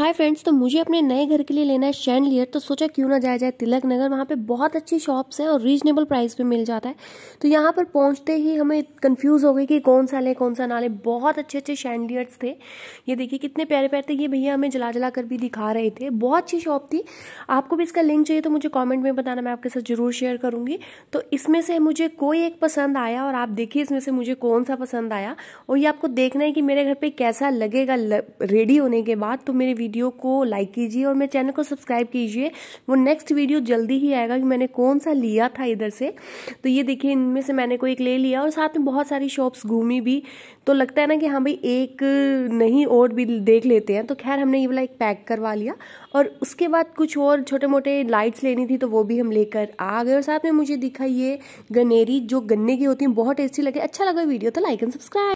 hi friends तो मुझे अपने नए घर के लिए लेना है लियर तो सोचा क्यों ना जाया जाए तिलक नगर वहाँ पे बहुत अच्छी शॉप्स हैं और रीजनेबल प्राइस पे मिल जाता है तो यहाँ पर पहुँचते ही हमें कंफ्यूज हो गई कि कौन सा लें कौन सा ना ले बहुत अच्छे अच्छे शैंडलियर्स थे ये देखिए कितने प्यारे प्यारे थे ये भैया हमें जला जला कर भी दिखा रहे थे बहुत अच्छी शॉप थी आपको भी इसका लिंक चाहिए तो मुझे कॉमेंट में बताना मैं आपके साथ जरूर शेयर करूँगी तो इसमें से मुझे कोई एक पसंद आया और आप देखिए इसमें से मुझे कौन सा पसंद आया और ये आपको देखना है कि मेरे घर पर कैसा लगेगा रेडी होने के बाद तो मेरे वीडियो को लाइक कीजिए और मेरे चैनल को सब्सक्राइब कीजिए वो नेक्स्ट वीडियो जल्दी ही आएगा कि मैंने कौन सा लिया था इधर से तो ये देखिए इनमें से मैंने कोई एक ले लिया और साथ में बहुत सारी शॉप्स घूमी भी तो लगता है ना कि हाँ भाई एक नहीं और भी देख लेते हैं तो खैर हमने ये वाला एक पैक करवा लिया और उसके बाद कुछ और छोटे मोटे लाइट्स लेनी थी तो वो भी हम लेकर आ गए और साथ में मुझे दिखा ये गनेरी जो गन्ने की होती है बहुत टेस्टी लगे अच्छा लगा वीडियो तो लाइक एंड सब्सक्राइब